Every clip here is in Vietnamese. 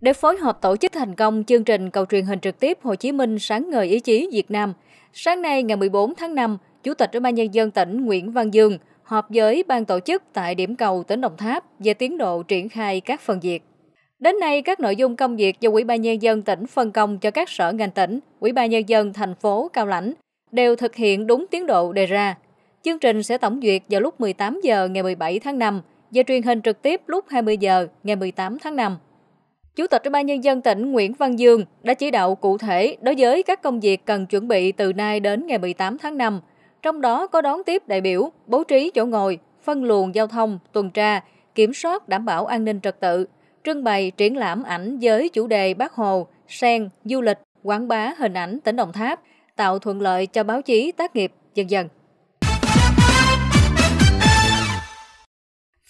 Để phối hợp tổ chức thành công chương trình cầu truyền hình trực tiếp Hồ Chí Minh sáng ngời ý chí Việt Nam, sáng nay ngày 14 tháng 5, Chủ tịch Ủy ban nhân dân tỉnh Nguyễn Văn Dương họp với ban tổ chức tại điểm cầu tỉnh Đồng Tháp về tiến độ triển khai các phần việc. Đến nay, các nội dung công việc do Ủy ban nhân dân tỉnh phân công cho các sở ngành tỉnh, Ủy ban nhân dân thành phố Cao Lãnh đều thực hiện đúng tiến độ đề ra. Chương trình sẽ tổng duyệt vào lúc 18 giờ ngày 17 tháng 5 và truyền hình trực tiếp lúc 20 giờ ngày 18 tháng 5. Chủ tịch Ủy ban nhân dân tỉnh Nguyễn Văn Dương đã chỉ đạo cụ thể đối với các công việc cần chuẩn bị từ nay đến ngày 18 tháng 5, trong đó có đón tiếp đại biểu, bố trí chỗ ngồi, phân luồng giao thông, tuần tra, kiểm soát đảm bảo an ninh trật tự, trưng bày triển lãm ảnh với chủ đề Bác Hồ, sen, du lịch, quảng bá hình ảnh tỉnh Đồng Tháp, tạo thuận lợi cho báo chí tác nghiệp, dần dần.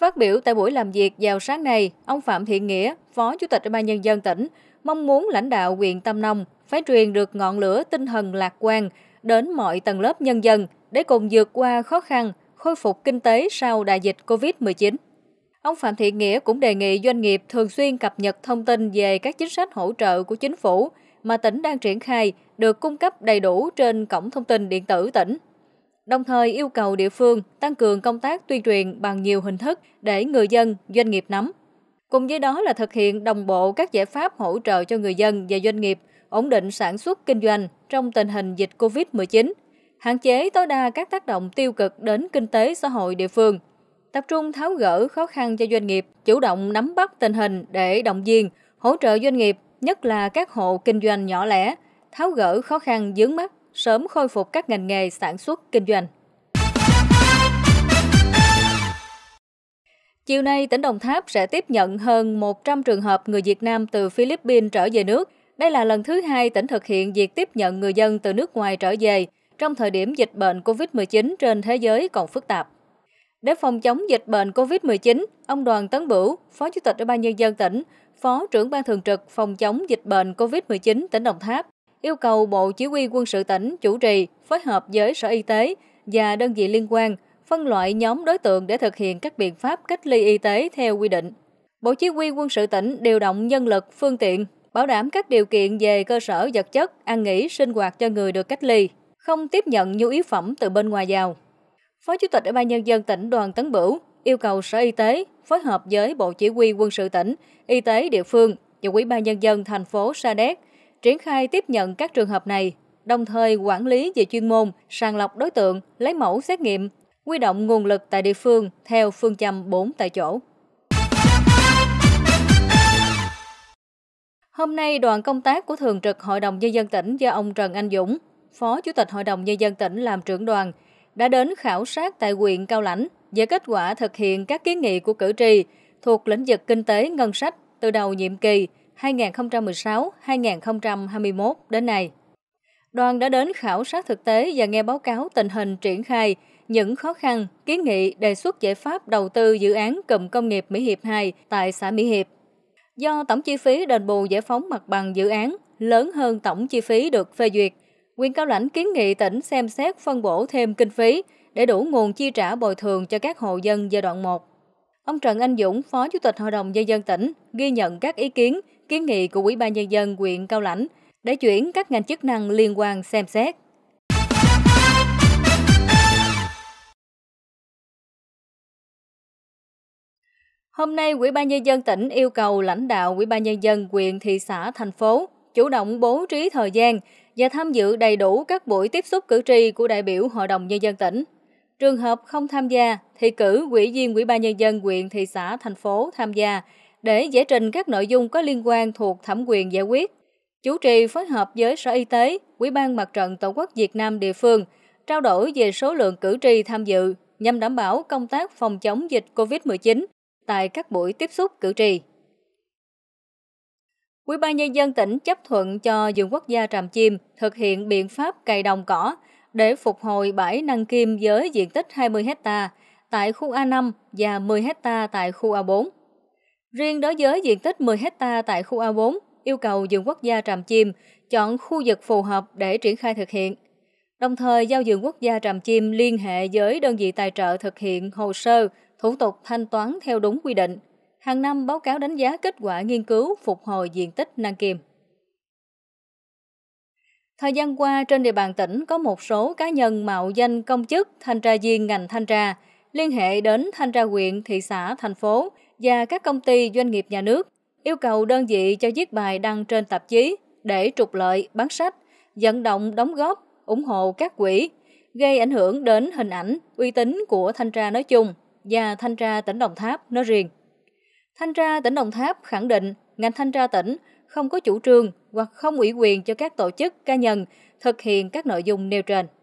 Phát biểu tại buổi làm việc vào sáng nay, ông Phạm Thiện Nghĩa, Phó Chủ tịch Ủy ban Nhân dân tỉnh, mong muốn lãnh đạo huyện Tam Nông phải truyền được ngọn lửa tinh thần lạc quan đến mọi tầng lớp nhân dân để cùng vượt qua khó khăn, khôi phục kinh tế sau đại dịch COVID-19. Ông Phạm Thiện Nghĩa cũng đề nghị doanh nghiệp thường xuyên cập nhật thông tin về các chính sách hỗ trợ của chính phủ mà tỉnh đang triển khai được cung cấp đầy đủ trên cổng thông tin điện tử tỉnh đồng thời yêu cầu địa phương tăng cường công tác tuyên truyền bằng nhiều hình thức để người dân, doanh nghiệp nắm. Cùng với đó là thực hiện đồng bộ các giải pháp hỗ trợ cho người dân và doanh nghiệp ổn định sản xuất kinh doanh trong tình hình dịch COVID-19, hạn chế tối đa các tác động tiêu cực đến kinh tế xã hội địa phương, tập trung tháo gỡ khó khăn cho doanh nghiệp, chủ động nắm bắt tình hình để động viên, hỗ trợ doanh nghiệp, nhất là các hộ kinh doanh nhỏ lẻ, tháo gỡ khó khăn dướng mắt sớm khôi phục các ngành nghề sản xuất kinh doanh. Chiều nay, tỉnh Đồng Tháp sẽ tiếp nhận hơn 100 trường hợp người Việt Nam từ Philippines trở về nước. Đây là lần thứ hai tỉnh thực hiện việc tiếp nhận người dân từ nước ngoài trở về trong thời điểm dịch bệnh COVID-19 trên thế giới còn phức tạp. Để phòng chống dịch bệnh COVID-19, ông Đoàn Tấn Bửu, Phó Chủ tịch Ủy ban Nhân dân tỉnh, Phó trưởng Ban Thường trực Phòng chống dịch bệnh COVID-19 tỉnh Đồng Tháp yêu cầu Bộ Chỉ huy quân sự tỉnh chủ trì phối hợp với Sở Y tế và đơn vị liên quan phân loại nhóm đối tượng để thực hiện các biện pháp cách ly y tế theo quy định. Bộ Chỉ huy quân sự tỉnh điều động nhân lực, phương tiện, bảo đảm các điều kiện về cơ sở vật chất, ăn nghỉ, sinh hoạt cho người được cách ly, không tiếp nhận nhu yếu phẩm từ bên ngoài vào. Phó Chủ tịch Ủy ban Nhân dân tỉnh Đoàn Tấn Bửu yêu cầu Sở Y tế phối hợp với Bộ Chỉ huy quân sự tỉnh, Y tế địa phương và Ủy ban Nhân dân thành phố Sa Đéc triển khai tiếp nhận các trường hợp này, đồng thời quản lý về chuyên môn, sàng lọc đối tượng, lấy mẫu xét nghiệm, quy động nguồn lực tại địa phương theo phương châm 4 tại chỗ. Hôm nay, đoàn công tác của Thường trực Hội đồng Nhân dân tỉnh do ông Trần Anh Dũng, Phó Chủ tịch Hội đồng Nhân dân tỉnh làm trưởng đoàn, đã đến khảo sát tại huyện Cao Lãnh về kết quả thực hiện các kiến nghị của cử tri thuộc lĩnh vực kinh tế ngân sách từ đầu nhiệm kỳ – 2016-2021 đến nay. Đoàn đã đến khảo sát thực tế và nghe báo cáo tình hình triển khai, những khó khăn, kiến nghị đề xuất giải pháp đầu tư dự án cụm công nghiệp Mỹ Hiệp 2 tại xã Mỹ Hiệp. Do tổng chi phí đền bù giải phóng mặt bằng dự án lớn hơn tổng chi phí được phê duyệt, Quyền Cao Lãnh kiến nghị tỉnh xem xét phân bổ thêm kinh phí để đủ nguồn chi trả bồi thường cho các hộ dân giai đoạn 1. Ông Trần Anh Dũng, Phó Chủ tịch Hội đồng Nhân dân tỉnh, ghi nhận các ý kiến, kiến nghị của Ủy ban Nhân dân huyện Cao Lãnh để chuyển các ngành chức năng liên quan xem xét. Hôm nay, Ủy ban Nhân dân tỉnh yêu cầu lãnh đạo Ủy ban Nhân dân huyện, thị xã, thành phố chủ động bố trí thời gian và tham dự đầy đủ các buổi tiếp xúc cử tri của đại biểu Hội đồng Nhân dân tỉnh. Trường hợp không tham gia thì cử ủy viên Ủy ban Nhân dân huyện, thị xã, thành phố tham gia để giải trình các nội dung có liên quan thuộc thẩm quyền giải quyết. Chủ trì phối hợp với Sở Y tế, Ủy ban Mặt trận Tổ quốc Việt Nam địa phương trao đổi về số lượng cử tri tham dự nhằm đảm bảo công tác phòng chống dịch COVID-19 tại các buổi tiếp xúc cử tri. Ủy ban nhân dân tỉnh chấp thuận cho vườn quốc gia Tràm Chim thực hiện biện pháp cày đồng cỏ để phục hồi bãi năng kim với diện tích 20 ha tại khu A5 và 10 ha tại khu A4. Riêng đối với diện tích 10 hecta tại khu A4, yêu cầu vườn quốc gia Tràm Chim chọn khu vực phù hợp để triển khai thực hiện. Đồng thời giao vườn quốc gia Tràm Chim liên hệ với đơn vị tài trợ thực hiện hồ sơ, thủ tục thanh toán theo đúng quy định. Hàng năm báo cáo đánh giá kết quả nghiên cứu phục hồi diện tích Nam kiềm Thời gian qua, trên địa bàn tỉnh có một số cá nhân mạo danh công chức, thanh tra viên ngành thanh tra, liên hệ đến thanh tra huyện, thị xã, thành phố – và các công ty doanh nghiệp nhà nước yêu cầu đơn vị cho viết bài đăng trên tạp chí để trục lợi bán sách, vận động đóng góp, ủng hộ các quỹ, gây ảnh hưởng đến hình ảnh, uy tín của thanh tra nói chung và thanh tra tỉnh Đồng Tháp nói riêng. Thanh tra tỉnh Đồng Tháp khẳng định ngành thanh tra tỉnh không có chủ trương hoặc không ủy quyền cho các tổ chức cá nhân thực hiện các nội dung nêu trên.